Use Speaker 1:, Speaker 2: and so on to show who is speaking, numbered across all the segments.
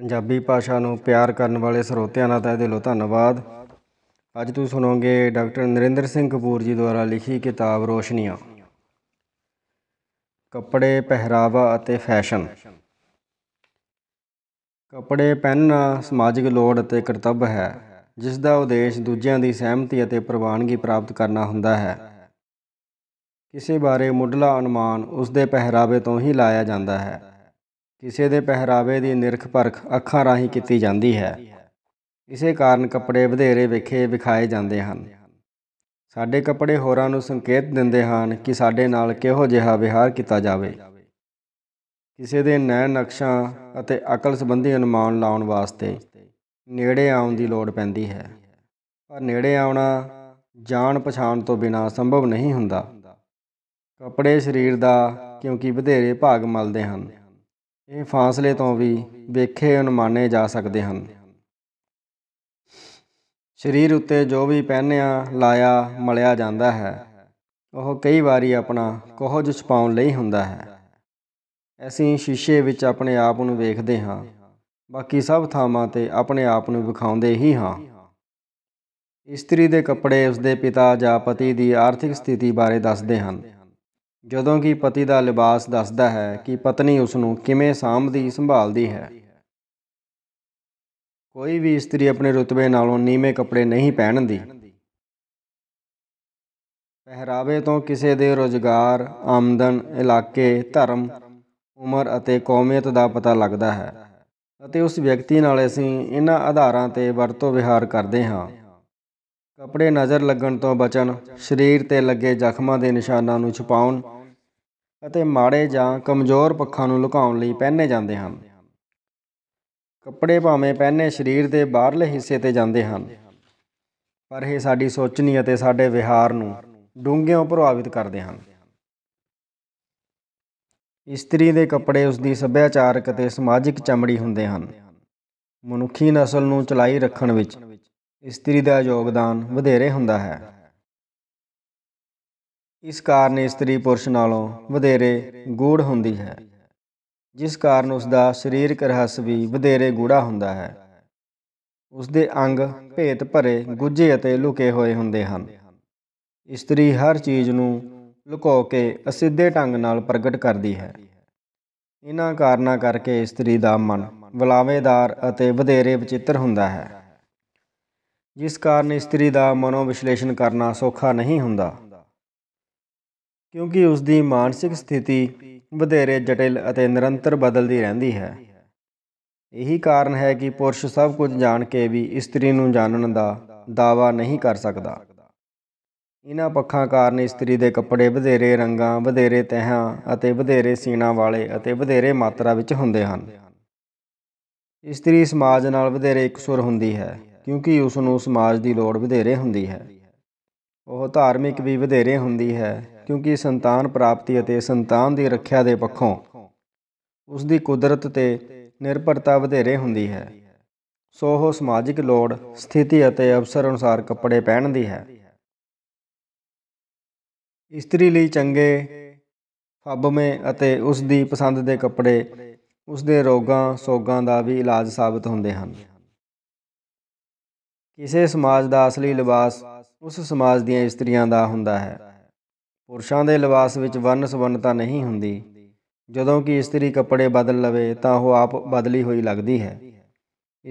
Speaker 1: ਪੰਜਾਬੀ ਭਾਸ਼ਾ ਨੂੰ ਪਿਆਰ ਕਰਨ ਵਾਲੇ ਸਰੋਤਿਆਂ ਦਾ ਤਹਿ ਦਿਲੋਂ ਧੰਨਵਾਦ ਅੱਜ ਤੁਸੀਂ ਸੁਣੋਗੇ ਡਾਕਟਰ ਨਰਿੰਦਰ ਸਿੰਘ ਕਪੂਰ ਜੀ ਦੁਆਰਾ ਲਿਖੀ ਕਿਤਾਬ ਰੋਸ਼ਨੀਆਂ ਕੱਪੜੇ ਪਹਿਰਾਵਾ ਅਤੇ ਫੈਸ਼ਨ ਕੱਪੜੇ ਪਹਿਨਣਾ ਸਮਾਜਿਕ ਲੋੜ ਅਤੇ ਕਰਤੱਵ ਹੈ ਜਿਸ ਦਾ ਉਦੇਸ਼ ਦੂਜਿਆਂ ਦੀ ਸਹਿਮਤੀ ਅਤੇ ਪ੍ਰਵਾਨਗੀ ਪ੍ਰਾਪਤ ਕਰਨਾ ਹੁੰਦਾ ਹੈ ਕਿਸੇ ਬਾਰੇ ਮੁੱਢਲਾ ਅਨੁਮਾਨ ਉਸ ਦੇ ਪਹਿਰਾਵੇ ਤੋਂ ਹੀ ਲਾਇਆ ਜਾਂਦਾ ਹੈ ਕਿਸੇ ਦੇ ਪਹਿਰਾਵੇ ਦੀ ਨਿਰਖ ਪਰਖ ਅੱਖਾਂ ਰਾਹੀਂ ਕੀਤੀ ਜਾਂਦੀ ਹੈ ਇਸੇ ਕਾਰਨ ਕੱਪੜੇ ਵਧੇਰੇ ਵਿਖੇ ਵਿਖਾਏ ਜਾਂਦੇ ਹਨ ਸਾਡੇ ਕੱਪੜੇ ਹੋਰਾਂ ਨੂੰ ਸੰਕੇਤ ਦਿੰਦੇ ਹਨ ਕਿ ਸਾਡੇ ਨਾਲ ਕਿਹੋ ਜਿਹਾ ਵਿਹਾਰ ਕੀਤਾ ਜਾਵੇ ਕਿਸੇ ਦੇ ਨੈਣ ਨਕਸ਼ਾ ਅਤੇ ਅਕਲ ਸੰਬੰਧੀ ਅਨੁਮਾਨ ਲਾਉਣ ਵਾਸਤੇ ਨੇੜੇ ਆਉਣ ਦੀ ਲੋੜ ਪੈਂਦੀ ਹੈ ਪਰ ਨੇੜੇ ਆਉਣਾ ਜਾਣ ਪਛਾਣ ਤੋਂ ਬਿਨਾਂ ਸੰਭਵ ਨਹੀਂ ਹੁੰਦਾ ਕੱਪੜੇ ਸਰੀਰ ਦਾ ਕਿਉਂਕਿ ਵਧੇਰੇ ਭਾਗ ਮਲਦੇ ਹਨ ਇਹ ਫਾਸਲੇ ਤੋਂ ਵੀ ਵੇਖੇ ਅਨੁਮਾਨੇ ਜਾ ਸਕਦੇ ਹਨ ਸਰੀਰ ਉੱਤੇ ਜੋ ਵੀ ਪਹਿਨਿਆ ਲਾਇਆ ਮਲਿਆ ਜਾਂਦਾ ਹੈ ਉਹ ਕਈ ਵਾਰੀ ਆਪਣਾ ਕੋਹਜ ਛਪਾਉਣ ਲਈ ਹੁੰਦਾ ਹੈ ਅਸੀਂ ਸ਼ੀਸ਼ੇ ਵਿੱਚ ਆਪਣੇ ਆਪ ਨੂੰ ਵੇਖਦੇ ਹਾਂ ਬਾਕੀ ਸਭ ਥਾਵਾਂ ਤੇ ਆਪਣੇ ਆਪ ਨੂੰ ਵਿਖਾਉਂਦੇ ਹੀ ਹਾਂ ਇਸਤਰੀ ਦੇ ਕੱਪੜੇ ਉਸਦੇ ਪਿਤਾ ਜਾਂ ਪਤੀ ਦੀ ਆਰਥਿਕ ਸਥਿਤੀ ਬਾਰੇ ਦੱਸਦੇ ਹਨ ਜਦੋਂ ਕਿ ਪਤੀ ਦਾ ਲਿਬਾਸ ਦੱਸਦਾ ਹੈ ਕਿ ਪਤਨੀ ਉਸ ਨੂੰ ਕਿਵੇਂ ਸਾਂਭਦੀ ਸੰਭਾਲਦੀ ਹੈ ਕੋਈ ਵੀ ਇਸਤਰੀ ਆਪਣੇ ਰੁਤਬੇ ਨਾਲੋਂ ਨੀਵੇਂ ਕੱਪੜੇ ਨਹੀਂ ਪਹਿਨਦੀ ਪਹਿਰਾਵੇ ਤੋਂ ਕਿਸੇ ਦੇ ਰੋਜ਼ਗਾਰ ਆਮਦਨ ਇਲਾਕੇ ਧਰਮ ਉਮਰ ਅਤੇ ਕੌਮੀਅਤ ਦਾ ਪਤਾ ਲੱਗਦਾ ਹੈ ਅਤੇ ਉਸ ਵਿਅਕਤੀ ਨਾਲ ਅਸੀਂ ਇਹਨਾਂ ਆਧਾਰਾਂ ਤੇ ਵਰਤੋਂ ਵਿਹਾਰ ਕਰਦੇ ਹਾਂ ਕੱਪੜੇ ਨਜ਼ਰ ਲੱਗਣ ਤੋਂ ਬਚਣ ਸਰੀਰ ਤੇ ਲੱਗੇ ਜ਼ਖਮਾਂ ਦੇ ਨਿਸ਼ਾਨਾਂ ਨੂੰ ਛੁਪਾਉਣ ਅਤੇ ਮਾੜੇ ਜਾਂ ਕਮਜ਼ੋਰ ਪੱਖਾਂ ਨੂੰ ਲੁਕਾਉਣ ਲਈ ਪਹਿਨੇ ਜਾਂਦੇ ਹਨ ਕੱਪੜੇ ਭਾਵੇਂ ਪਹਿਨੇ ਸਰੀਰ ਦੇ ਬਾਹਰਲੇ ਹਿੱਸੇ ਤੇ ਜਾਂਦੇ ਹਨ ਪਰ ਇਹ ਸਾਡੀ ਸੋਚਣੀ ਅਤੇ ਸਾਡੇ ਵਿਹਾਰ ਨੂੰ ਡੂੰਘਿਆਂ ਪ੍ਰਭਾਵਿਤ ਕਰਦੇ ਹਨ ਇਸਤਰੀ ਦੇ ਕੱਪੜੇ ਉਸ ਦੀ ਸੱਭਿਆਚਾਰਕ ਅਤੇ ਸਮਾਜਿਕ ਚਮੜੀ ਹੁੰਦੇ ਹਨ ਮਨੁੱਖੀ ਨਸਲ ਨੂੰ ਚਲਾਈ ਰੱਖਣ ਵਿੱਚ ਇਸਤਰੀ ਦਾ ਯੋਗਦਾਨ ਵਧੇਰੇ ਹੁੰਦਾ ਹੈ ਇਸ ਕਾਰਨ ਇਸਤਰੀ ਪੁਰਸ਼ ਨਾਲੋਂ ਵਧੇਰੇ ਗੂੜ ਹੁੰਦੀ ਹੈ ਜਿਸ ਕਾਰਨ ਉਸ ਦਾ ਸਰੀਰਕ ਰਹੱਸ ਵੀ ਵਧੇਰੇ ਗੂੜਾ ਹੁੰਦਾ ਹੈ ਉਸ ਦੇ ਅੰਗ ਭੇਤ ਭਰੇ ਗੁੱਝੇ ਅਤੇ ਲੁਕੇ ਹੋਏ ਹੁੰਦੇ ਹਨ ਇਸਤਰੀ ਹਰ ਚੀਜ਼ ਨੂੰ ਲੁਕੋ ਕੇ ਅਸਿੱਧੇ ਢੰਗ ਨਾਲ ਪ੍ਰਗਟ ਕਰਦੀ ਹੈ ਇਹਨਾਂ ਕਾਰਨਾਂ ਕਰਕੇ ਇਸਤਰੀ ਦਾ ਮਨ ਬਲਾਵੇਦਾਰ ਅਤੇ ਵਧੇਰੇ ਵਿਚਿੱਤਰ ਹੁੰਦਾ ਹੈ ਜਿਸ ਕਾਰਨ ਇਸਤਰੀ ਦਾ ਮਨੋਵਿਸ਼ਲੇਸ਼ਣ ਕਰਨਾ ਸੌਖਾ ਨਹੀਂ ਹੁੰਦਾ ਕਿਉਂਕਿ ਉਸ ਦੀ ਮਾਨਸਿਕ ਸਥਿਤੀ ਵਧੇਰੇ ਜਟਿਲ ਅਤੇ ਨਿਰੰਤਰ ਬਦਲਦੀ ਰਹਿੰਦੀ ਹੈ ਇਹੀ ਕਾਰਨ ਹੈ ਕਿ ਪੁਰਸ਼ ਸਭ ਕੁਝ ਜਾਣ ਕੇ ਵੀ ਇਸਤਰੀ ਨੂੰ ਜਾਣਨ ਦਾ ਦਾਵਾ ਨਹੀਂ ਕਰ ਸਕਦਾ ਇਹਨਾਂ ਪੱਖਾਂ ਕਾਰਨ ਇਸਤਰੀ ਦੇ ਕੱਪੜੇ ਵਧੇਰੇ ਰੰਗਾਂ ਵਧੇਰੇ ਤਹਾਂ ਅਤੇ ਵਧੇਰੇ ਸੀਣਾ ਵਾਲੇ ਅਤੇ ਵਧੇਰੇ ਮਾਤਰਾ ਵਿੱਚ ਹੁੰਦੇ ਹਨ ਇਸਤਰੀ ਸਮਾਜ ਨਾਲ ਵਧੇਰੇ ਇਕਸੁਰ ਹੁੰਦੀ ਹੈ ਕਿਉਂਕਿ ਉਸ ਨੂੰ ਸਮਾਜ ਦੀ ਲੋੜ ਵਧੇਰੇ ਹੁੰਦੀ ਹੈ ਉਹ ਧਾਰਮਿਕ ਵੀ ਵਧੇਰੇ ਹੁੰਦੀ ਹੈ ਕਿਉਂਕਿ ਸੰਤਾਨ ਪ੍ਰਾਪਤੀ ਅਤੇ ਸੰਤਾਨ ਦੀ ਰੱਖਿਆ ਦੇ ਪੱਖੋਂ ਉਸ ਦੀ ਕੁਦਰਤ ਤੇ ਨਿਰਭਰਤਾ ਵਧੇਰੇ ਹੁੰਦੀ ਹੈ ਸੋ ਉਹ ਸਮਾਜਿਕ ਲੋੜ ਸਥਿਤੀ ਅਤੇ ਅਵਸਰ ਅਨੁਸਾਰ ਕੱਪੜੇ ਪਹਿਨਦੀ ਹੈ ਇਸਤਰੀ ਲਈ ਚੰਗੇ ਫੱਬਵੇਂ ਅਤੇ ਉਸ ਦੀ ਪਸੰਦ ਦੇ ਕੱਪੜੇ ਉਸ ਦੇ ਰੋਗਾਂ ਸੋਗਾਂ ਦਾ ਵੀ ਇਲਾਜ ਸਾਬਤ ਹੁੰਦੇ ਹਨ ਕਿਸੇ ਸਮਾਜ ਦਾ ਅਸਲੀ ਲਿਬਾਸ ਉਸ ਸਮਾਜ ਦੀਆਂ ਇਸਤਰੀਆਂ ਦਾ ਹੁੰਦਾ ਹੈ ਪੁਰਸ਼ਾਂ ਦੇ ਲਿਬਾਸ ਵਿੱਚ ਵਰਨ ਸੁਵੰਨਤਾ ਨਹੀਂ ਹੁੰਦੀ ਜਦੋਂ ਕਿ ਇਸਤਰੀ ਕੱਪੜੇ ਬਦਲ ਲਵੇ ਤਾਂ ਉਹ ਆਪ ਬਦਲੀ ਹੋਈ ਲੱਗਦੀ ਹੈ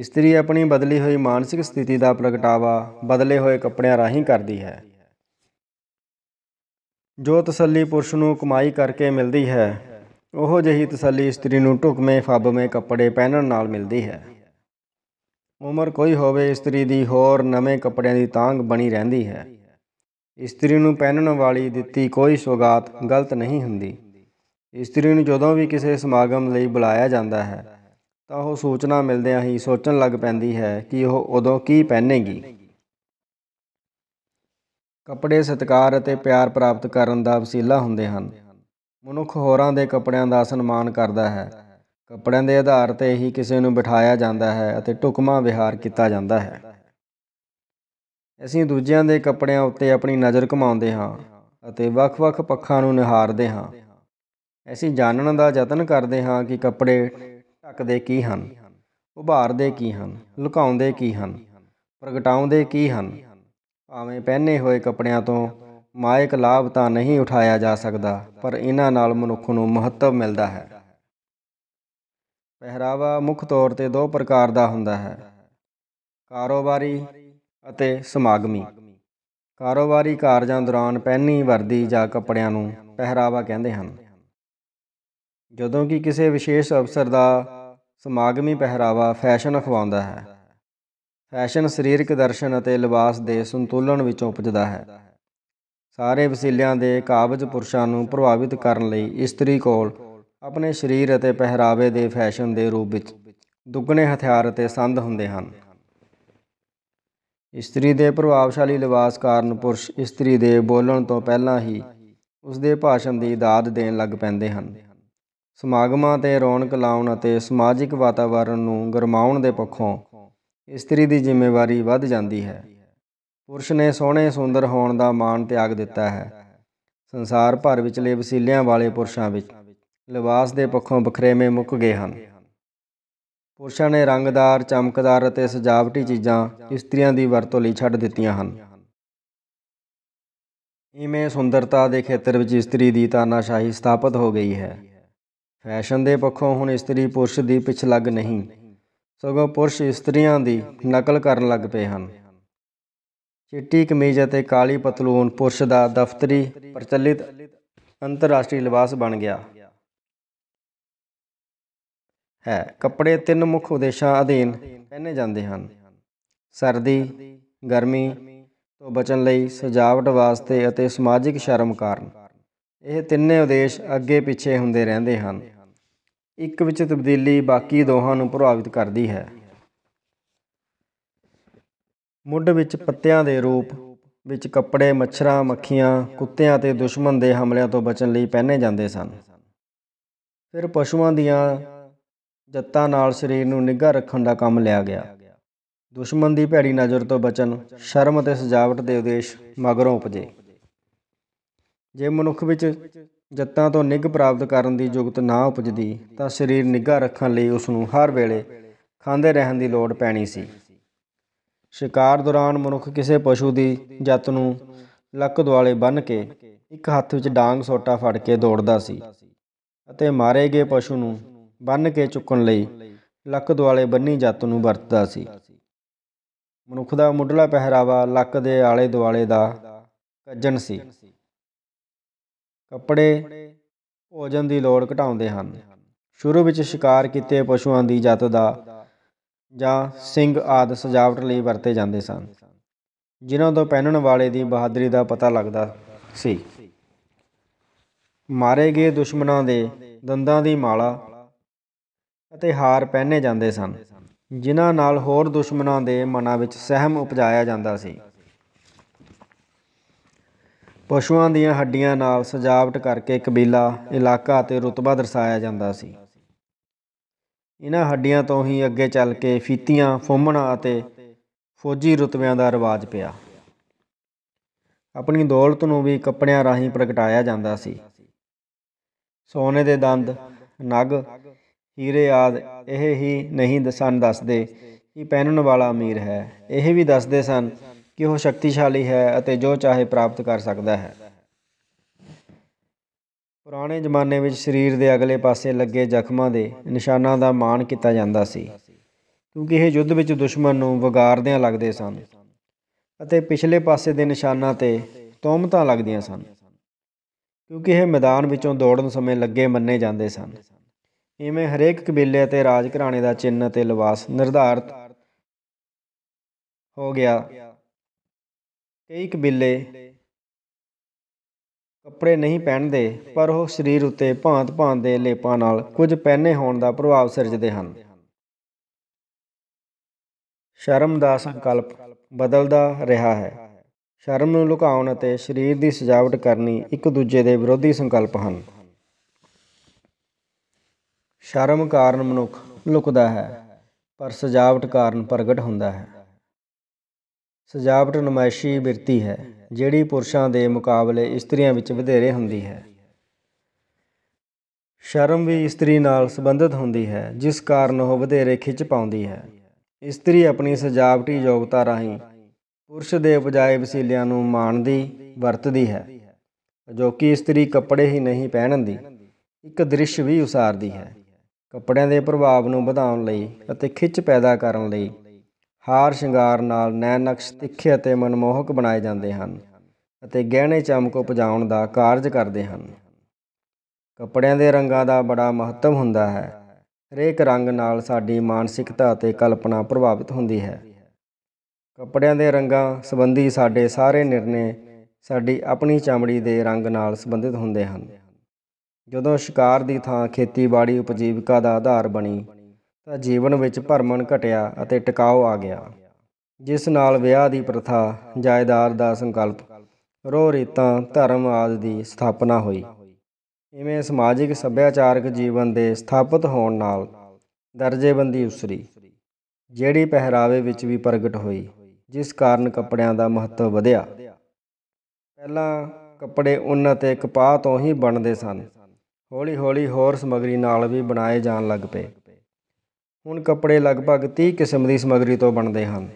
Speaker 1: ਇਸਤਰੀ ਆਪਣੀ ਬਦਲੀ ਹੋਈ ਮਾਨਸਿਕ ਸਥਿਤੀ ਦਾ ਪ੍ਰਗਟਾਵਾ ਬਦਲੇ ਹੋਏ ਕੱਪੜਿਆਂ ਰਾਹੀਂ ਕਰਦੀ ਹੈ ਜੋ ਤਸੱਲੀ ਪੁਰਸ਼ ਨੂੰ ਕਮਾਈ ਕਰਕੇ ਮਿਲਦੀ ਹੈ ਉਹ ਜਹੀ ਤਸੱਲੀ ਇਸਤਰੀ ਨੂੰ ਢੁਕਵੇਂ ਫੱਬਵੇਂ ਕੱਪੜੇ ਪਹਿਨਣ ਨਾਲ ਮਿਲਦੀ ਹੈ ਉਮਰ ਕੋਈ ਹੋਵੇ ਇਸਤਰੀ ਦੀ ਹੋਰ ਨਵੇਂ ਕੱਪੜਿਆਂ ਦੀ ਤਾਂਗ ਬਣੀ ਰਹਿੰਦੀ ਹੈ ਇਸਤਰੀ ਨੂੰ ਪਹਿਨਣ ਵਾਲੀ ਦਿੱਤੀ ਕੋਈ ਸੁਗਾਤ ਗਲਤ ਨਹੀਂ ਹੁੰਦੀ ਇਸਤਰੀ ਨੂੰ ਜਦੋਂ ਵੀ ਕਿਸੇ ਸਮਾਗਮ ਲਈ ਬੁਲਾਇਆ ਜਾਂਦਾ ਹੈ ਤਾਂ ਉਹ ਸੋਚਣਾ ਮਿਲਦਿਆਂ ਹੀ ਸੋਚਣ ਲੱਗ ਪੈਂਦੀ ਹੈ ਕਿ ਉਹ ਉਦੋਂ ਕੀ ਪਹਿਨੇਗੀ ਕੱਪੜੇ ਸਤਕਾਰ ਅਤੇ ਪਿਆਰ ਪ੍ਰਾਪਤ ਕਰਨ ਦਾ ਵਸੀਲਾ ਹੁੰਦੇ ਹਨ ਮਨੁੱਖ ਹੋਰਾਂ ਦੇ ਕੱਪੜਿਆਂ ਦਾ ਸਨਮਾਨ ਕਰਦਾ ਹੈ ਕੱਪੜਿਆਂ ਦੇ ਆਧਾਰ ਤੇ ਹੀ ਕਿਸੇ ਨੂੰ ਬਿਠਾਇਆ ਜਾਂਦਾ ਹੈ ਅਤੇ ਟੁਕਮਾ ਵਿਹਾਰ ਕੀਤਾ ਜਾਂਦਾ ਹੈ ਅਸੀਂ ਦੂਜਿਆਂ ਦੇ ਕੱਪੜਿਆਂ ਉੱਤੇ ਆਪਣੀ ਨਜ਼ਰ ਘੁਮਾਉਂਦੇ ਹਾਂ ਅਤੇ ਵੱਖ-ਵੱਖ ਪੱਖਾਂ ਨੂੰ ਨਿਹਾਰਦੇ ਹਾਂ ਅਸੀਂ ਜਾਣਨ ਦਾ ਯਤਨ ਕਰਦੇ ਹਾਂ ਕਿ ਕੱਪੜੇ ਢੱਕਦੇ ਕੀ ਹਨ ਉਭਾਰਦੇ ਕੀ ਹਨ ਲੁਕਾਉਂਦੇ ਕੀ ਹਨ ਪ੍ਰਗਟਾਉਂਦੇ ਕੀ ਹਨ ਭਾਵੇਂ ਪਹਿਨੇ ਹੋਏ ਕੱਪੜਿਆਂ ਤੋਂ ਮਾਇਕ ਲਾਭ ਤਾਂ ਨਹੀਂ ਉਠਾਇਆ ਜਾ ਸਕਦਾ ਪਰ ਇਹਨਾਂ ਨਾਲ ਮਨੁੱਖ ਨੂੰ ਮਹੱਤਵ ਮਿਲਦਾ ਹੈ ਪਹਿਰਾਵਾ ਮੁੱਖ ਤੌਰ ਤੇ ਦੋ ਪ੍ਰਕਾਰ ਦਾ ਹੁੰਦਾ ਹੈ ਕਾਰੋਬਾਰੀ ਅਤੇ ਸਮਾਗਮੀ ਕਾਰੋਬਾਰੀ ਕਾਰਜਾਂ ਦੌਰਾਨ ਪਹਿਨੀ ਵਰਦੀ ਜਾਂ ਕੱਪੜਿਆਂ ਨੂੰ ਪਹਿਰਾਵਾ ਕਹਿੰਦੇ ਹਨ ਜਦੋਂ ਕਿ ਕਿਸੇ ਵਿਸ਼ੇਸ਼ ਅਵਸਰ ਦਾ ਸਮਾਗਮੀ ਪਹਿਰਾਵਾ ਫੈਸ਼ਨ ਅਖਵਾਉਂਦਾ ਹੈ ਫੈਸ਼ਨ ਸਰੀਰਕ ਦਰਸ਼ਨ ਅਤੇ ਲਿਬਾਸ ਦੇ ਸੰਤੁਲਨ ਵਿੱਚੋਂ ਉਪਜਦਾ ਹੈ ਸਾਰੇ ਵਸੀਲਿਆਂ ਦੇ ਕਾਬਜ ਪੁਰਸ਼ਾਂ ਨੂੰ ਪ੍ਰਭਾਵਿਤ ਕਰਨ ਲਈ ਇਸਤਰੀ ਕੋਲ ਆਪਣੇ ਸਰੀਰ ਅਤੇ ਪਹਿਰਾਵੇ ਦੇ ਫੈਸ਼ਨ ਦੇ ਰੂਪ ਵਿੱਚ ਦੁੱਗਣੇ ਹਥਿਆਰ ਅਤੇ ਸੰਦ ਹੁੰਦੇ ਹਨ ਇਸਤਰੀ ਦੇ ਪ੍ਰਭਾਵਸ਼ਾਲੀ ਲਿਬਾਸ ਕਾਰਨ ਪੁਰਸ਼ ਇਸਤਰੀ ਦੇ ਬੋਲਣ ਤੋਂ ਪਹਿਲਾਂ ਹੀ ਉਸ ਦੇ ਭਾਸ਼ਣ ਦੀ ਦਾਦ ਦੇਣ ਲੱਗ ਪੈਂਦੇ ਹਨ ਸਮਾਗਮਾਂ ਤੇ ਰੌਣਕ ਲਾਉਣ ਅਤੇ ਸਮਾਜਿਕ ਵਾਤਾਵਰਣ ਨੂੰ ਗਰਮਾਉਣ ਦੇ ਪੱਖੋਂ ਇਸਤਰੀ ਦੀ ਜ਼ਿੰਮੇਵਾਰੀ ਵੱਧ ਜਾਂਦੀ ਹੈ ਪੁਰਸ਼ ਨੇ ਸੋਹਣੇ ਸੁੰਦਰ ਹੋਣ ਦਾ ਮਾਣ ਤਿਆਗ ਦਿੱਤਾ ਹੈ ਸੰਸਾਰ ਭਰ ਵਿਚਲੇ ਵਸੀਲਿਆਂ ਵਾਲੇ ਪੁਰਸ਼ਾਂ ਵਿੱਚ ਲਿਬਾਸ ਦੇ ਪੱਖੋਂ ਵੱਖਰੇਵੇਂ ਮੁੱਕ ਗਏ ਹਨ ਪੁਰਸ਼ਾਂ ਨੇ ਰੰਗਦਾਰ ਚਮਕਦਾਰ ਅਤੇ ਸਜਾਵਟੀ ਚੀਜ਼ਾਂ ਇਸਤਰੀਆਂ ਦੀ ਵਰਤੋਂ ਲਈ ਛੱਡ ਦਿੱਤੀਆਂ ਹਨ ਇਵੇਂ ਸੁੰਦਰਤਾ ਦੇ ਖੇਤਰ ਵਿੱਚ ਇਸਤਰੀ ਦੀ ਤਾਨਾਸ਼ਾਹੀ ਸਥਾਪਿਤ ਹੋ ਗਈ ਹੈ ਫੈਸ਼ਨ ਦੇ ਪੱਖੋਂ ਹੁਣ ਇਸਤਰੀ ਪੁਰਸ਼ ਦੀ ਲੱਗ ਨਹੀਂ ਸਗੋਂ ਪੁਰਸ਼ ਇਸਤਰੀਆਂ ਦੀ ਨਕਲ ਕਰਨ ਲੱਗ ਪਏ ਹਨ ਚਿੱਟੀ ਕਮੀਜ਼ ਅਤੇ ਕਾਲੀ ਪਤਲੂਨ ਪੁਰਸ਼ ਦਾ ਦਫ਼ਤਰੀ ਪ੍ਰਚਲਿਤ ਅੰਤਰਰਾਸ਼ਟਰੀ ਲਿਬਾਸ ਬਣ ਗਿਆ ਹੈ ਕੱਪੜੇ ਤਿੰਨ ਮੁੱਖ ਉਦੇਸ਼ਾਂ ਅਧੀਨ ਪਹਿਨੇ ਜਾਂਦੇ ਹਨ ਸਰਦੀ ਗਰਮੀ ਤੋਂ ਬਚਣ ਲਈ ਸਜਾਵਟ ਵਾਸਤੇ ਅਤੇ ਸਮਾਜਿਕ ਸ਼ਰਮ ਕਾਰਨ ਇਹ ਤਿੰਨੇ ਉਦੇਸ਼ ਅੱਗੇ ਪਿੱਛੇ ਹੁੰਦੇ ਰਹਿੰਦੇ ਹਨ ਇੱਕ ਵਿੱਚ ਤਬਦੀਲੀ ਬਾਕੀ ਦੋਹਾਂ ਨੂੰ ਪ੍ਰਭਾਵਿਤ ਕਰਦੀ ਹੈ ਮੁੱਢ ਵਿੱਚ ਪੱਤਿਆਂ ਦੇ ਰੂਪ ਵਿੱਚ ਕੱਪੜੇ ਮੱਛਰਾਂ ਮੱਖੀਆਂ ਕੁੱਤਿਆਂ ਤੇ ਦੁਸ਼ਮਣ ਦੇ ਹਮਲਿਆਂ ਤੋਂ ਬਚਣ ਲਈ ਪਹਿਨੇ ਜਾਂਦੇ ਸਨ ਫਿਰ ਪਸ਼ੂਆਂ ਦੀਆਂ ਜੱਤਾਂ ਨਾਲ ਸਰੀਰ ਨੂੰ ਨਿੱਘਾ ਰੱਖਣ ਦਾ ਕੰਮ ਲਿਆ ਗਿਆ ਦੁਸ਼ਮਣ ਦੀ ਭੈੜੀ ਨਜ਼ਰ ਤੋਂ ਬਚਣ ਸ਼ਰਮ ਅਤੇ ਸਜਾਵਟ ਦੇ ਉਦੇਸ਼ ਮਗਰੋਂ ਉਪਜੇ ਜੇ ਮਨੁੱਖ ਵਿੱਚ ਜੱਤਾਂ ਤੋਂ ਨਿੱਘ ਪ੍ਰਾਪਤ ਕਰਨ ਦੀ ਯੋਗਤ ਨਾ ਉਪਜਦੀ ਤਾਂ ਸਰੀਰ ਨਿੱਘਾ ਰੱਖਣ ਲਈ ਉਸ ਨੂੰ ਹਰ ਵੇਲੇ ਖਾਂਦੇ ਰਹਿਣ ਦੀ ਲੋੜ ਪੈਣੀ ਸੀ ਸ਼ਿਕਾਰ ਦੌਰਾਨ ਮਨੁੱਖ ਕਿਸੇ ਪਸ਼ੂ ਦੀ ਜੱਤ ਨੂੰ ਲੱਕ ਦੁਆਲੇ ਬੰਨ ਕੇ ਇੱਕ ਹੱਥ ਵਿੱਚ ਡਾਂਗ ਸੋਟਾ ਫੜ ਕੇ ਦੌੜਦਾ ਸੀ ਅਤੇ ਮਾਰੇ ਗਏ ਪਸ਼ੂ ਨੂੰ ਬੰਨ ਕੇ ਚੁੱਕਣ ਲਈ ਲੱਕ ਦੁਆਲੇ ਬੰਨੀ ਜੱਤ ਨੂੰ ਵਰਤਦਾ ਸੀ ਮਨੁੱਖ ਦਾ ਮੁੱਢਲਾ ਪਹਿਰਾਵਾ ਲੱਕ ਦੇ ਆਲੇ ਦੁਆਲੇ ਦਾ ਕੱਜਣ ਸੀ ਕੱਪੜੇ ਭੋਜਨ ਦੀ ਲੋੜ ਘਟਾਉਂਦੇ ਹਨ ਸ਼ੁਰੂ ਵਿੱਚ ਸ਼ਿਕਾਰ ਕੀਤੇ ਪਸ਼ੂਆਂ ਦੀ ਜੱਤ ਦਾ ਜਾਂ ਸਿੰਘ ਆਦ ਸਜਾਵਟ ਲਈ ਵਰਤੇ ਜਾਂਦੇ ਸਨ ਜਿਨ੍ਹਾਂ ਤੋਂ ਪਹਿਨਣ ਵਾਲੇ ਦੀ ਬਹਾਦਰੀ ਦਾ ਪਤਾ ਲੱਗਦਾ ਸੀ ਮਾਰੇ ਗਏ ਦੁਸ਼ਮਣਾਂ ਦੇ ਦੰਦਾਂ ਦੀ ਮਾਲਾ ਅਤੇ ਹਾਰ ਪਹਿਨੇ ਜਾਂਦੇ ਸਨ ਜਿਨ੍ਹਾਂ ਨਾਲ ਹੋਰ ਦੁਸ਼ਮਣਾਂ ਦੇ ਮਨਾਂ ਵਿੱਚ ਸਹਿਮ ਉਪਜਾਇਆ ਜਾਂਦਾ ਸੀ ਪਸ਼ੂਆਂ ਦੀਆਂ ਹੱਡੀਆਂ ਨਾਲ ਸਜਾਵਟ ਕਰਕੇ ਕਬੀਲਾ ਇਲਾਕਾ ਅਤੇ ਰਤਬਾ ਦਰਸਾਇਆ ਜਾਂਦਾ ਸੀ ਇਹਨਾਂ ਹੱਡੀਆਂ ਤੋਂ ਹੀ ਅੱਗੇ ਚੱਲ ਕੇ ਫੀਤੀਆਂ ਫੋਮਣਾ ਅਤੇ ਫੌਜੀ ਰਤਬਿਆਂ ਦਾ ਰਿਵਾਜ ਪਿਆ ਆਪਣੀ ਦੌਲਤ ਨੂੰ ਵੀ ਕੱਪੜਿਆਂ ਰਾਹੀਂ ਪ੍ਰਗਟਾਇਆ ਜਾਂਦਾ ਸੀ ਸੋਨੇ ਦੇ ਦੰਦ ਨਗ ਹੀਰੇ ਆਦ ਇਹ ਹੀ ਨਹੀਂ ਦਸਨ ਦੱਸਦੇ ਕਿ ਪਹਿਨਣ ਵਾਲਾ ਅਮੀਰ ਹੈ ਇਹ ਵੀ ਦੱਸਦੇ ਸਨ ਕਿ ਉਹ ਸ਼ਕਤੀਸ਼ਾਲੀ ਹੈ ਅਤੇ ਜੋ ਚਾਹੇ ਪ੍ਰਾਪਤ ਕਰ ਸਕਦਾ ਹੈ ਪੁਰਾਣੇ ਜ਼ਮਾਨੇ ਵਿੱਚ ਸਰੀਰ ਦੇ ਅਗਲੇ ਪਾਸੇ ਲੱਗੇ ਜ਼ਖਮਾਂ ਦੇ ਨਿਸ਼ਾਨਾਂ ਦਾ ਮਾਣ ਕੀਤਾ ਜਾਂਦਾ ਸੀ ਕਿਉਂਕਿ ਇਹ ਯੁੱਧ ਵਿੱਚ ਦੁਸ਼ਮਣ ਨੂੰ ਵਿਗਾਰਦਿਆਂ ਲੱਗਦੇ ਸਨ ਅਤੇ ਪਿਛਲੇ ਪਾਸੇ ਦੇ ਨਿਸ਼ਾਨਾਂ ਤੇ ਤੋਮਤਾਂ ਲੱਗਦੀਆਂ ਸਨ ਕਿਉਂਕਿ ਇਹ ਮੈਦਾਨ ਵਿੱਚੋਂ ਦੌੜਨ ਸਮੇਂ ਲੱਗੇ ਮੰਨੇ ਜਾਂਦੇ ਸਨ ਇਵੇਂ ਹਰੇਕ ਕਬੀਲੇ ਅਤੇ ਰਾਜ ਘਰਾਣੇ ਦਾ ਚਿੰਨ ਅਤੇ ਲਿਬਾਸ ਨਿਰਧਾਰਤ ਹੋ ਗਿਆ ਕਈ ਕਬੀਲੇ ਕੱਪੜੇ ਨਹੀਂ ਪਹਿਨਦੇ ਪਰ ਉਹ ਸਰੀਰ ਉੱਤੇ ਭਾਂਤ-ਭਾਂਤ ਦੇ ਲੇਪਾਂ ਨਾਲ ਕੁਝ ਪਹਿਨੇ ਹੋਣ ਦਾ ਪ੍ਰਭਾਵ ਸਿਰਜਦੇ ਹਨ ਸ਼ਰਮ ਦਾ ਸੰਕਲਪ ਬਦਲਦਾ ਰਿਹਾ ਹੈ ਸ਼ਰਮ ਨੂੰ ਲੁਕਾਉਣ ਅਤੇ ਸਰੀਰ ਦੀ ਸਜਾਵਟ ਕਰਨੀ ਇੱਕ ਦੂਜੇ ਦੇ ਵਿਰੋਧੀ ਸੰਕਲਪ ਹਨ ਸ਼ਰਮ ਕਾਰਨ ਮਨੁੱਖ ਲੁਕਦਾ ਹੈ ਪਰ ਸਜਾਵਟ ਕਾਰਨ ਪ੍ਰਗਟ ਹੁੰਦਾ ਹੈ ਸਜਾਵਟ ਨਮਾਇਸ਼ੀ ਬਿਰਤੀ ਹੈ ਜਿਹੜੀ ਪੁਰਸ਼ਾਂ ਦੇ ਮੁਕਾਬਲੇ ਇਸਤਰੀਆਂ ਵਿੱਚ ਵਧੇਰੇ ਹੁੰਦੀ ਹੈ ਸ਼ਰਮ ਵੀ ਇਸਤਰੀ ਨਾਲ ਸੰਬੰਧਿਤ ਹੁੰਦੀ ਹੈ ਜਿਸ ਕਾਰਨ ਉਹ ਵਧੇਰੇ ਖਿੱਚ ਪਾਉਂਦੀ ਹੈ ਇਸਤਰੀ ਆਪਣੀ ਸਜਾਵਟੀ ਯੋਗਤਾ ਰਾਹੀਂ ਪੁਰਸ਼ ਦੇ ਉਪਜਾਏ ਵਸੀਲਿਆਂ ਨੂੰ ਮਾਣਦੀ ਵਰਤਦੀ ਹੈ ਜੋ ਕਿ ਇਸਤਰੀ ਕੱਪੜੇ ਹੀ ਨਹੀਂ ਪਹਿਨਦੀ ਇੱਕ ਦ੍ਰਿਸ਼ ਵੀ ਉਸਾਰਦੀ ਹੈ ਕੱਪੜਿਆਂ ਦੇ ਪ੍ਰਭਾਵ ਨੂੰ ਵਧਾਉਣ ਲਈ ਅਤੇ ਖਿੱਚ ਪੈਦਾ ਕਰਨ ਲਈ ਹਾਰ ਸ਼ਿੰਗਾਰ ਨਾਲ ਨੈਣ ਨਕਸ਼ ਤਿੱਖੇ ਅਤੇ ਮਨਮੋਹਕ ਬਣਾਏ ਜਾਂਦੇ ਹਨ ਅਤੇ ਗਹਿਣੇ ਚਮਕ ਉਪਜਾਉਣ ਦਾ ਕਾਰਜ ਕਰਦੇ ਹਨ ਕੱਪੜਿਆਂ ਦੇ ਰੰਗਾਂ ਦਾ ਬੜਾ ਮਹੱਤਵ ਹੁੰਦਾ ਹੈ ਹਰੇਕ ਰੰਗ ਨਾਲ ਸਾਡੀ ਮਾਨਸਿਕਤਾ ਅਤੇ ਕਲਪਨਾ ਪ੍ਰਭਾਵਿਤ ਹੁੰਦੀ ਹੈ ਕੱਪੜਿਆਂ ਦੇ ਰੰਗਾਂ ਸੰਬੰਧੀ ਸਾਡੇ ਸਾਰੇ ਨਿਰਣੇ ਸਾਡੀ ਆਪਣੀ ਚਮੜੀ ਦੇ ਰੰਗ ਨਾਲ ਸੰਬੰਧਿਤ ਹੁੰਦੇ ਹਨ ਜਦੋਂ ਸ਼ਿਕਾਰ ਦੀ ਥਾਂ ਖੇਤੀਬਾੜੀ ਉਪਜੀਵਕਾ ਦਾ ਆਧਾਰ ਬਣੀ ਤਾਂ ਜੀਵਨ ਵਿੱਚ ਭਰਮਣ ਘਟਿਆ ਅਤੇ ਟਿਕਾਓ ਆ ਗਿਆ ਜਿਸ ਨਾਲ ਵਿਆਹ ਦੀ ਪ੍ਰਥਾ ਜਾਇਦਾਦ ਦਾ ਸੰਕਲਪ ਰੋ ਰੀਤਾਂ ਧਰਮ ਆਦਿ ਦੀ ਸਥਾਪਨਾ ਹੋਈ ਇਵੇਂ ਸਮਾਜਿਕ ਸੱਭਿਆਚਾਰਕ ਜੀਵਨ ਦੇ ਸਥਾਪਿਤ ਹੋਣ ਨਾਲ ਦਰਜੇਬੰਦੀ ਉਸਰੀ ਜਿਹੜੀ ਪਹਿਰਾਵੇ ਵਿੱਚ ਵੀ ਪ੍ਰਗਟ ਹੋਈ ਜਿਸ ਕਾਰਨ ਕੱਪੜਿਆਂ ਦਾ ਮਹੱਤਵ ਵਧਿਆ ਪਹਿਲਾਂ ਕੱਪੜੇ ਉਨ ਅਤੇ ਕਪਾਹ ਤੋਂ ਹੀ ਬਣਦੇ ਸਨ ਹੌਲੀ ਹੌਲੀ ਹੋਰ ਸਮਗਰੀ ਨਾਲ ਵੀ ਬਣਾਏ ਜਾਣ ਲੱਗ ਪਏ ਹੁਣ ਕੱਪੜੇ ਲਗਭਗ 30 ਕਿਸਮ ਦੀ ਸਮਗਰੀ ਤੋਂ ਬਣਦੇ ਹਨ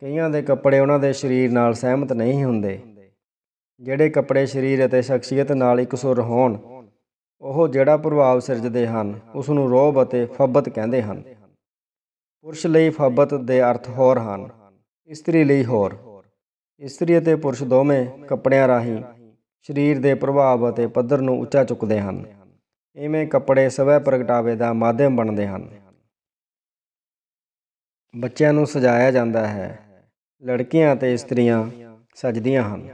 Speaker 1: ਕਈਆਂ ਦੇ ਕੱਪੜੇ ਉਹਨਾਂ ਦੇ ਸਰੀਰ ਨਾਲ ਸਹਿਮਤ ਨਹੀਂ ਹੁੰਦੇ ਜਿਹੜੇ ਕੱਪੜੇ ਸਰੀਰ ਅਤੇ ਸ਼ਖਸੀਅਤ ਨਾਲ ਇਕਸੁਰ ਹੋਣ ਉਹ ਜਿਹੜਾ ਪ੍ਰਭਾਵ ਸਿਰਜਦੇ ਹਨ ਉਸ ਨੂੰ ਰੋਬ ਅਤੇ ਫੱਬਤ ਕਹਿੰਦੇ ਹਨ ਪੁਰਸ਼ ਲਈ ਫੱਬਤ ਦੇ ਅਰਥ ਹੋਰ ਹਨ ਇਸਤਰੀ ਲਈ ਹੋਰ ਇਸਤਰੀ ਅਤੇ ਪੁਰਸ਼ ਦੋਵੇਂ ਕੱਪੜਿਆਂ ਰਾਹੀਂ ਸਰੀਰ ਦੇ ਪ੍ਰਭਾਵ ਅਤੇ ਪੱਧਰ ਨੂੰ ਉੱਚਾ ਚੁੱਕਦੇ ਹਨ ਇਵੇਂ ਕੱਪੜੇ ਸਵੈ ਪ੍ਰਗਟਾਵੇ ਦਾ ਮਾਧਿਅਮ ਬਣਦੇ ਹਨ ਬੱਚਿਆਂ ਨੂੰ ਸਜਾਇਆ ਜਾਂਦਾ ਹੈ ਲੜਕੀਆਂ ਤੇ ਇਸਤਰੀਆਂ ਸਜਦੀਆਂ ਹਨ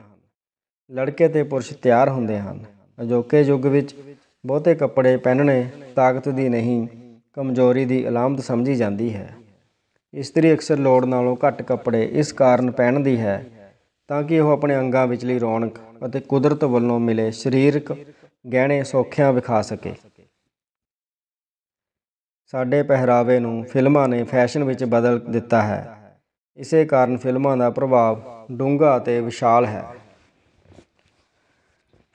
Speaker 1: ਲੜਕੇ ਤੇ ਪੁਰਸ਼ ਤਿਆਰ ਹੁੰਦੇ ਹਨ ਅਜੋਕੇ ਯੁੱਗ ਵਿੱਚ ਬਹੁਤੇ ਕੱਪੜੇ ਪਹਿਨਣੇ ਤਾਕਤ ਦੀ ਨਹੀਂ ਕਮਜ਼ੋਰੀ ਦੀ ਅਲਾਮਤ ਸਮਝੀ ਜਾਂਦੀ ਹੈ ਇਸਤਰੀ ਅਕਸਰ ਲੋੜ ਨਾਲੋਂ ਘੱਟ ਕੱਪੜੇ ਇਸ ਕਾਰਨ ਪਹਿਨਦੀ ਹੈ ਤਾਂ ਕਿ ਉਹ ਆਪਣੇ ਅੰਗਾਂ ਵਿਚਲੀ ਰੌਣਕ ਅਤੇ ਕੁਦਰਤ ਵੱਲੋਂ ਮਿਲੇ ਸਰੀਰਕ ਗਹਿਣੇ ਸੌਖਿਆਂ ਵਿਖਾ ਸਕੇ ਸਾਡੇ ਪਹਿਰਾਵੇ ਨੂੰ ਫਿਲਮਾਂ ਨੇ ਫੈਸ਼ਨ ਵਿੱਚ ਬਦਲ ਦਿੱਤਾ ਹੈ ਇਸੇ ਕਾਰਨ ਫਿਲਮਾਂ ਦਾ ਪ੍ਰਭਾਵ ਡੂੰਘਾ ਅਤੇ ਵਿਸ਼ਾਲ ਹੈ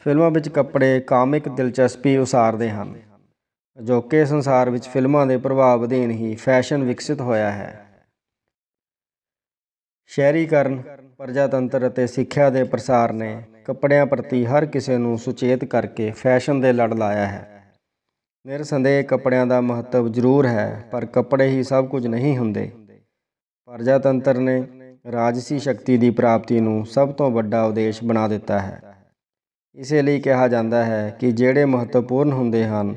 Speaker 1: ਫਿਲਮਾਂ ਵਿੱਚ ਕੱਪੜੇ ਕਾਮਿਕ ਦਿਲਚਸਪੀ ਉਸਾਰਦੇ ਹਨ ਅਜੋਕੇ ਸੰਸਾਰ ਵਿੱਚ ਫਿਲਮਾਂ ਦੇ ਪ੍ਰਭਾਵ ਅਧੀਨ ਹੀ ਫੈਸ਼ਨ ਵਿਕਸਿਤ ਹੋਇਆ ਹੈ ਸ਼ਹਿਰੀਕਰਨ ਪ੍ਰਜਾਤੰਤਰ ਅਤੇ ਸਿੱਖਿਆ ਦੇ ਪ੍ਰਸਾਰ ਨੇ ਕੱਪੜਿਆਂ ਪ੍ਰਤੀ ਹਰ ਕਿਸੇ ਨੂੰ ਸੁਚੇਤ ਕਰਕੇ ਫੈਸ਼ਨ ਦੇ ਲੜ ਲਾਇਆ ਹੈ ਨਿਰਸੰਦੇਹ ਕੱਪੜਿਆਂ ਦਾ ਮਹੱਤਵ ਜ਼ਰੂਰ ਹੈ ਪਰ ਕੱਪੜੇ ਹੀ ਸਭ ਕੁਝ ਨਹੀਂ ਹੁੰਦੇ ਪ੍ਰਜਾਤੰਤਰ ਨੇ ਰਾਜਸੀ ਸ਼ਕਤੀ ਦੀ ਪ੍ਰਾਪਤੀ ਨੂੰ ਸਭ ਤੋਂ ਵੱਡਾ ਉਦੇਸ਼ ਬਣਾ ਦਿੱਤਾ ਹੈ ਇਸੇ ਲਈ ਕਿਹਾ ਜਾਂਦਾ ਹੈ ਕਿ ਜਿਹੜੇ ਮਹੱਤਵਪੂਰਨ ਹੁੰਦੇ ਹਨ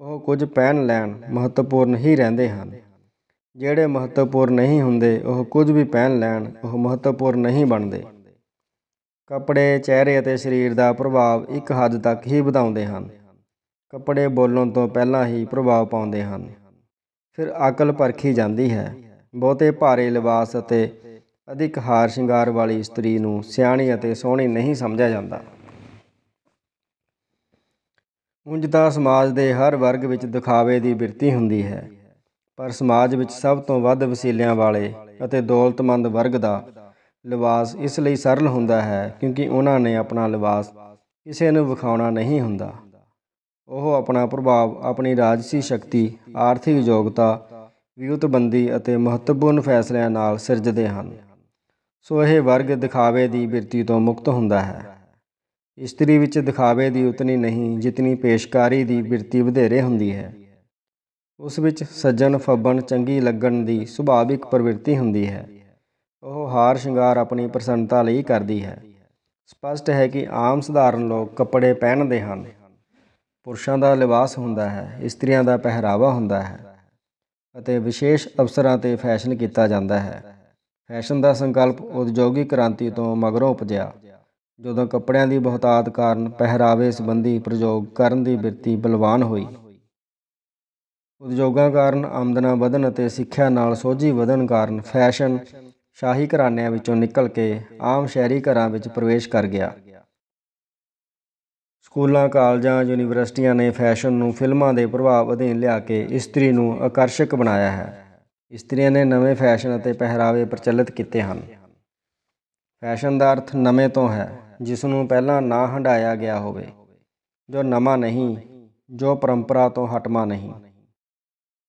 Speaker 1: ਉਹ ਕੁਝ ਪਹਿਨ ਲੈਣ ਮਹੱਤਵਪੂਰਨ ਹੀ ਰਹਿੰਦੇ ਹਨ ਜਿਹੜੇ ਮਹੱਤਵਪੂਰਨ ਨਹੀਂ ਹੁੰਦੇ ਉਹ ਕੁਝ ਵੀ ਪਹਿਨ ਲੈਣ ਉਹ ਮਹੱਤਵਪੂਰਨ ਨਹੀਂ ਬਣਦੇ ਕੱਪੜੇ ਚਿਹਰੇ ਅਤੇ ਸਰੀਰ ਦਾ ਪ੍ਰਭਾਵ ਇੱਕ ਹੱਦ ਤੱਕ ਹੀ ਵਧਾਉਂਦੇ ਹਨ ਕੱਪੜੇ ਬੋਲਣ ਤੋਂ ਪਹਿਲਾਂ ਹੀ ਪ੍ਰਭਾਵ ਪਾਉਂਦੇ ਹਨ ਫਿਰ ਅਕਲ ਪਰਖੀ ਜਾਂਦੀ ਹੈ ਬਹੁਤੇ ਭਾਰੇ ਲਿਬਾਸ ਅਤੇ ਅਧਿਕ ਹਾਰ ਸ਼ਿੰਗਾਰ ਵਾਲੀ ਇਸਤਰੀ ਨੂੰ ਸਿਆਣੀ ਅਤੇ ਸੋਹਣੀ ਨਹੀਂ ਸਮਝਿਆ ਜਾਂਦਾ ਉਂਝ ਤਾਂ ਸਮਾਜ ਦੇ ਹਰ ਵਰਗ ਵਿੱਚ ਦਿਖਾਵੇ ਦੀ ਬਿਰਤੀ ਹੁੰਦੀ ਹੈ ਪਰ ਸਮਾਜ ਵਿੱਚ ਸਭ ਤੋਂ ਵੱਧ ਵਸੀਲਿਆਂ ਵਾਲੇ ਅਤੇ ਦੌਲਤਮੰਦ ਵਰਗ ਦਾ ਲਿਬਾਸ ਇਸ ਲਈ ਸਰਲ ਹੁੰਦਾ ਹੈ ਕਿਉਂਕਿ ਉਹਨਾਂ ਨੇ ਆਪਣਾ ਲਿਬਾਸ ਕਿਸੇ ਨੂੰ ਵਿਖਾਉਣਾ ਨਹੀਂ ਹੁੰਦਾ ਉਹ ਆਪਣਾ ਪ੍ਰਭਾਵ ਆਪਣੀ ਰਾਜਸੀ ਸ਼ਕਤੀ ਆਰਥਿਕ ਯੋਗਤਾ ਵਿਉਤਬੰਦੀ ਅਤੇ ਮਹੱਤਵਪੂਰਨ ਫੈਸਲਿਆਂ ਨਾਲ ਸਿਰਜਦੇ ਹਨ ਸੋ ਇਹ ਵਰਗ ਦਿਖਾਵੇ ਦੀ ਬਿਰਤੀ ਤੋਂ ਮੁਕਤ ਹੁੰਦਾ ਹੈ ਇਸਤਰੀ ਵਿੱਚ ਦਿਖਾਵੇ ਦੀ ਉਤਨੀ ਨਹੀਂ ਜਿਤਨੀ ਪੇਸ਼ਕਾਰੀ ਦੀ ਬਿਰਤੀ ਵਧੇਰੇ ਹੁੰਦੀ ਹੈ ਉਸ ਵਿੱਚ ਸੱਜਣ ਫੱਬਣ ਚੰਗੀ ਲੱਗਣ ਦੀ ਸੁਭਾਵਿਕ ਪ੍ਰਵਿਰਤੀ ਹੁੰਦੀ ਹੈ ਉਹ ਹਾਰ ਸ਼ਿੰਗਾਰ ਆਪਣੀ ਪ੍ਰਸੰਨਤਾ ਲਈ ਕਰਦੀ ਹੈ ਸਪਸ਼ਟ ਹੈ ਕਿ ਆਮ ਸਧਾਰਨ ਲੋਕ ਕੱਪੜੇ ਪਹਿਨਦੇ ਹਨ ਪੁਰਸ਼ਾਂ ਦਾ ਲਿਬਾਸ ਹੁੰਦਾ ਹੈ ਇਸਤਰੀਆਂ ਦਾ ਪਹਿਰਾਵਾ ਹੁੰਦਾ ਹੈ ਅਤੇ ਵਿਸ਼ੇਸ਼ ਅਵਸਰਾਂ ਤੇ ਫੈਸ਼ਨ ਕੀਤਾ ਜਾਂਦਾ ਹੈ ਫੈਸ਼ਨ ਦਾ ਸੰਕਲਪ ਉਦਯੋਗਿਕ ਕ੍ਰਾਂਤੀ ਤੋਂ ਮਗਰੋਂ ਉਪਜਿਆ ਜਦੋਂ ਕੱਪੜਿਆਂ ਦੀ ਬਹੁਤਾਤ ਕਾਰਨ ਪਹਿਰਾਵੇ ਸੰਬੰਧੀ ਪ੍ਰਯੋਗ ਕਰਨ ਦੀ ਬਿਰਤੀ ਬਲਵਾਨ ਹੋਈ ਉਦਯੋਗਾਂ ਕਾਰਨ ਆਮਦਨਾਂ ਵਧਣ ਅਤੇ ਸਿੱਖਿਆ ਨਾਲ ਸੋਝੀ ਵਧਣ ਕਾਰਨ ਫੈਸ਼ਨ ਸ਼ਾਹੀ ਘਰਾਣਿਆਂ ਵਿੱਚੋਂ ਨਿਕਲ ਕੇ ਆਮ ਸ਼ਹਿਰੀ ਘਰਾਂ ਵਿੱਚ ਪ੍ਰਵੇਸ਼ ਕਰ ਗਿਆ ਸਕੂਲਾਂ ਕਾਲਜਾਂ ਯੂਨੀਵਰਸਿਟੀਆਂ ਨੇ ਫੈਸ਼ਨ ਨੂੰ ਫਿਲਮਾਂ ਦੇ ਪ੍ਰਭਾਵ ਅਧੀਨ ਲਿਆ ਕੇ ਇਸਤਰੀ ਨੂੰ ਆਕਰਸ਼ਕ ਬਣਾਇਆ ਹੈ ਇਸਤਰੀਆਂ ਨੇ ਨਵੇਂ ਫੈਸ਼ਨ ਅਤੇ ਪਹਿਰਾਵੇ ਪ੍ਰਚਲਿਤ ਕੀਤੇ ਹਨ ਫੈਸ਼ਨ ਦਾ ਅਰਥ ਨਵੇਂ ਤੋਂ ਹੈ ਜਿਸ ਨੂੰ ਪਹਿਲਾਂ ਨਾ ਹੰਡਾਇਆ ਗਿਆ ਹੋਵੇ ਜੋ ਨਵਾਂ ਨਹੀਂ ਜੋ ਪਰੰਪਰਾ ਤੋਂ ਹਟਮਾ ਨਹੀਂ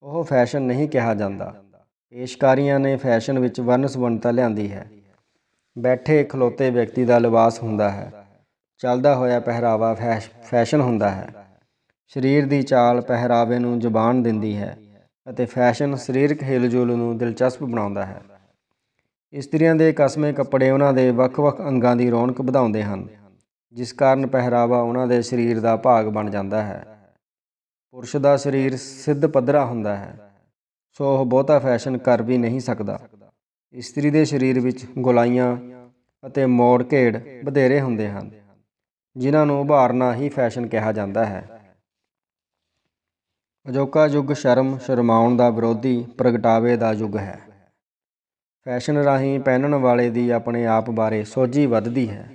Speaker 1: ਉਹ ਫੈਸ਼ਨ ਨਹੀਂ ਕਿਹਾ ਜਾਂਦਾ ਪੇਸ਼ਕਾਰੀਆਂ ਨੇ ਫੈਸ਼ਨ ਵਿੱਚ ਵਰਨ ਲਿਆਂਦੀ ਹੈ ਬੈਠੇ ਖਲੋਤੇ ਵਿਅਕਤੀ ਦਾ ਲਿਬਾਸ ਹੁੰਦਾ ਹੈ ਚੱਲਦਾ ਹੋਇਆ ਪਹਿਰਾਵਾ ਫੈਸ਼ਨ ਹੁੰਦਾ ਹੈ ਸਰੀਰ ਦੀ ਚਾਲ ਪਹਿਰਾਵੇ ਨੂੰ ਜ਼ੁਬਾਨ ਦਿੰਦੀ ਹੈ ਅਤੇ ਫੈਸ਼ਨ ਸਰੀਰਕ ਹਿਲਜੁਲ ਨੂੰ ਦਿਲਚਸਪ ਬਣਾਉਂਦਾ ਹੈ ਇਸਤਰੀਆਂ ਦੇ ਕਸਮੇ ਕੱਪੜੇ ਉਹਨਾਂ ਦੇ ਵੱਖ-ਵੱਖ ਅੰਗਾਂ ਦੀ ਰੌਣਕ ਵਧਾਉਂਦੇ ਹਨ ਜਿਸ ਕਾਰਨ ਪਹਿਰਾਵਾ ਉਹਨਾਂ ਦੇ ਸਰੀਰ ਦਾ ਭਾਗ ਬਣ ਜਾਂਦਾ ਹੈ ਪੁਰਸ਼ ਦਾ ਸਰੀਰ ਸਿੱਧ ਪੱਧਰਾ ਹੁੰਦਾ ਹੈ ਸੋ ਉਹ ਬਹੁਤਾ ਫੈਸ਼ਨ ਕਰ ਵੀ ਨਹੀਂ ਸਕਦਾ ਇਸਤਰੀ ਦੇ ਸਰੀਰ ਵਿੱਚ ਗੁਲਾਈਆਂ ਅਤੇ ਮੋੜ ਘੇੜ ਵਧੇਰੇ ਹੁੰਦੇ ਹਨ ਜਿਨ੍ਹਾਂ ਨੂੰ ਉਭਾਰਨਾ ਹੀ ਫੈਸ਼ਨ ਕਿਹਾ ਜਾਂਦਾ ਹੈ ਅਜੋਕਾ ਯੁੱਗ ਸ਼ਰਮ ਸ਼ਰਮਾਉਣ ਦਾ ਵਿਰੋਧੀ ਪ੍ਰਗਟਾਵੇ ਦਾ ਯੁੱਗ ਹੈ ਫੈਸ਼ਨ ਰਾਹੀਂ ਪਹਿਨਣ ਵਾਲੇ ਦੀ ਆਪਣੇ ਆਪ ਬਾਰੇ ਸੋਝੀ ਵੱਧਦੀ ਹੈ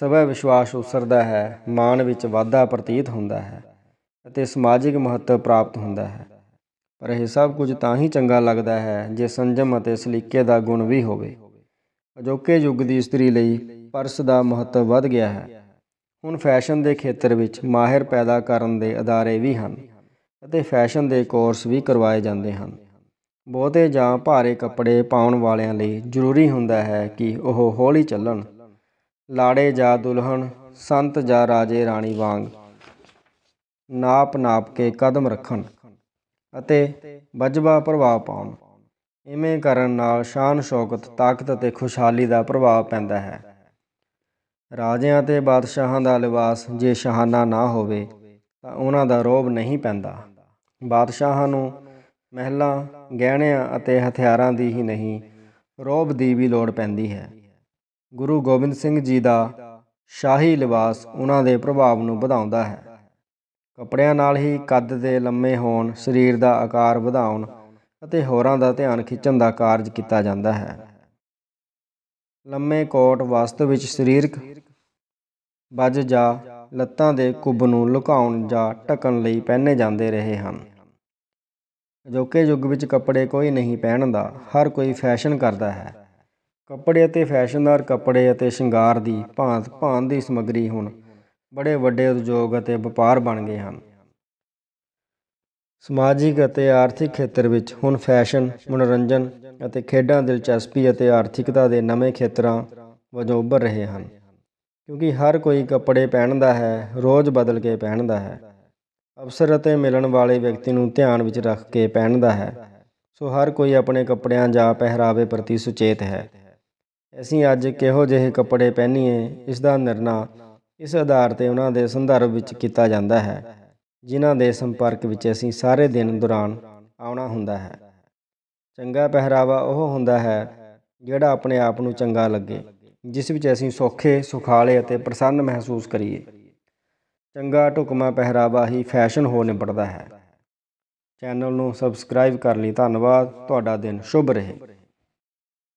Speaker 1: ਸਵੈ ਵਿਸ਼ਵਾਸ ਉਸਰਦਾ ਹੈ ਮਾਨ ਵਿੱਚ ਵਾਧਾ ਪ੍ਰਤੀਤ ਹੁੰਦਾ ਹੈ ਅਤੇ ਸਮਾਜਿਕ ਮਹੱਤਵ ਪ੍ਰਾਪਤ ਹੁੰਦਾ ਹੈ ਪਰ ਇਹ ਸਭ ਕੁਝ ਤਾਂ ਹੀ ਚੰਗਾ ਲੱਗਦਾ ਹੈ ਜੇ ਸੰਜਮ ਅਤੇ ਸਲੀਕੇ ਦਾ ਗੁਣ ਵੀ ਹੋਵੇ ਅਜੋਕੇ ਯੁੱਗ ਦੀ ਇਸਤਰੀ ਲਈ ਪਰਸ ਦਾ ਮਹੱਤਵ ਵੱਧ ਗਿਆ ਹੈ ਹੁਣ ਫੈਸ਼ਨ ਦੇ ਖੇਤਰ ਵਿੱਚ ਮਾਹਿਰ ਪੈਦਾ ਕਰਨ ਦੇ ਅਦਾਰੇ ਵੀ ਹਨ ਅਤੇ ਫੈਸ਼ਨ ਦੇ ਕੋਰਸ ਵੀ ਕਰਵਾਏ ਜਾਂਦੇ ਹਨ ਬਹੁਤੇ ਜਾਂ ਭਾਰੇ ਕੱਪੜੇ ਪਾਉਣ ਵਾਲਿਆਂ ਲਈ ਜ਼ਰੂਰੀ ਹੁੰਦਾ ਹੈ ਕਿ ਉਹ ਹੌਲੀ ਚੱਲਣ ਲਾੜੇ ਜਾਂ ਦੁਲਹਨ ਸੰਤ ਜਾਂ ਰਾਜੇ ਰਾਣੀ ਵਾਂਗ ਨਾਪ ਨਾਪ ਕੇ ਕਦਮ ਰੱਖਣ ਅਤੇ ਵਜਬਾ ਪ੍ਰਭਾਵ ਪਾਉਣ ਇਵੇਂ ਕਰਨ ਨਾਲ ਸ਼ਾਨ ਸ਼ੌਕਤ ਤਾਕਤ ਅਤੇ ਖੁਸ਼ਹਾਲੀ ਦਾ ਪ੍ਰਭਾਵ ਪੈਂਦਾ ਹੈ ਰਾਜਿਆਂ ਤੇ ਬਾਦਸ਼ਾਹਾਂ ਦਾ ਲਿਬਾਸ ਜੇ ਸ਼ਾਹਾਨਾ ਨਾ ਹੋਵੇ ਤਾਂ ਉਹਨਾਂ ਦਾ ਰੋਬ ਨਹੀਂ ਪੈਂਦਾ ਬਾਦਸ਼ਾਹਾਂ ਨੂੰ ਮਹਿਲਾਂ ਗਹਿਣਿਆਂ ਅਤੇ ਹਥਿਆਰਾਂ ਦੀ ਹੀ ਨਹੀਂ ਰੋਬ ਦੀ ਵੀ ਲੋੜ ਪੈਂਦੀ ਹੈ ਗੁਰੂ ਗੋਬਿੰਦ ਸਿੰਘ ਜੀ ਦਾ ਸ਼ਾਹੀ ਲਿਬਾਸ ਉਹਨਾਂ ਦੇ ਪ੍ਰਭਾਵ ਨੂੰ ਵਧਾਉਂਦਾ ਹੈ ਕੱਪੜਿਆਂ ਨਾਲ ਹੀ ਕੱਦ ਦੇ ਲੰਮੇ ਹੋਣ ਸਰੀਰ ਦਾ ਆਕਾਰ ਵਧਾਉਣ ਅਤੇ ਹੋਰਾਂ ਦਾ ਧਿਆਨ ਖਿੱਚਣ ਦਾ ਕਾਰਜ ਕੀਤਾ ਜਾਂਦਾ ਹੈ ਲੰਮੇ ਕੋਟ ਵਸਤੂ ਵਿੱਚ ਸਰੀਰਕ ਵੱਜ ਜਾ ਲੱਤਾਂ ਦੇ ਕੁੱਬ ਨੂੰ ਲੁਕਾਉਣ ਜਾਂ ਟਕਣ ਲਈ ਪਹਿਨੇ ਜਾਂਦੇ ਰਹੇ ਹਨ ਅਜੋਕੇ ਯੁੱਗ ਵਿੱਚ ਕੱਪੜੇ ਕੋਈ ਨਹੀਂ ਪਹਿਨਦਾ ਹਰ ਕੋਈ ਫੈਸ਼ਨ ਕਰਦਾ ਹੈ ਕੱਪੜੇ ਅਤੇ ਫੈਸ਼ਨਦਾਰ ਕੱਪੜੇ ਅਤੇ ਸ਼ਿੰਗਾਰ ਦੀ ਭਾਂਤ ਭਾਂਤ ਦੀ ਸਮੱਗਰੀ ਹੁਣ ਬੜੇ ਵੱਡੇ ਉਦਯੋਗ ਅਤੇ ਵਪਾਰ ਬਣ ਗਏ ਹਨ ਸਮਾਜਿਕ ਅਤੇ ਆਰਥਿਕ ਖੇਤਰ ਵਿੱਚ ਹੁਣ ਫੈਸ਼ਨ ਮਨੋਰੰਜਨ ਅਤੇ ਖੇਡਾਂ ਦਿਲਚਸਪੀ ਅਤੇ ਆਰਥਿਕਤਾ ਦੇ ਨਵੇਂ ਖੇਤਰਾਂ ਵਜੋਂ ਉੱਭਰ ਰਹੇ ਹਨ ਕਿਉਂਕਿ ਹਰ ਕੋਈ ਕੱਪੜੇ ਪਹਿਨਦਾ ਹੈ ਰੋਜ਼ ਬਦਲ ਕੇ ਪਹਿਨਦਾ ਹੈ ਅਫਸਰ ਅਤੇ ਮਿਲਣ ਵਾਲੇ ਵਿਅਕਤੀ ਨੂੰ ਧਿਆਨ ਵਿੱਚ ਰੱਖ ਕੇ ਪਹਿਨਦਾ ਹੈ ਸੋ ਹਰ ਕੋਈ ਆਪਣੇ ਕੱਪੜਿਆਂ ਜਾਂ ਪਹਿਰਾਵੇ ਪ੍ਰਤੀ ਸੁਚੇਤ ਹੈ ਅਸੀਂ ਅੱਜ ਕਿਹੋ ਜਿਹੇ ਕੱਪੜੇ ਪਹਿਨੀਏ ਇਸ ਦਾ ਨਿਰਣਾ ਇਸ ਆਧਾਰ ਤੇ ਉਹਨਾਂ ਦੇ ਸੰਦਰਭ ਵਿੱਚ ਕੀਤਾ ਜਾਂਦਾ ਹੈ ਜਿਨ੍ਹਾਂ ਦੇ ਸੰਪਰਕ ਵਿੱਚ ਅਸੀਂ ਸਾਰੇ ਦਿਨ ਦੌਰਾਨ ਆਉਣਾ ਹੁੰਦਾ ਹੈ ਚੰਗਾ ਪਹਿਰਾਵਾ ਉਹ ਹੁੰਦਾ ਹੈ ਜਿਹੜਾ ਆਪਣੇ ਆਪ ਨੂੰ ਚੰਗਾ ਲੱਗੇ ਜਿਸ ਵਿੱਚ ਅਸੀਂ ਸੌਖੇ ਸੁਖਾਲੇ ਅਤੇ ਪ੍ਰਸੰਨ ਮਹਿਸੂਸ ਕਰੀਏ ਚੰਗਾ ਢੁਕਮਾ ਪਹਿਰਾਵਾ ਹੀ ਫੈਸ਼ਨ ਹੋ ਨਿਬੜਦਾ ਹੈ ਚੈਨਲ ਨੂੰ ਸਬਸਕ੍ਰਾਈਬ ਕਰ ਲਈ ਧੰਨਵਾਦ ਤੁਹਾਡਾ ਦਿਨ ਸ਼ੁਭ ਰਹੇ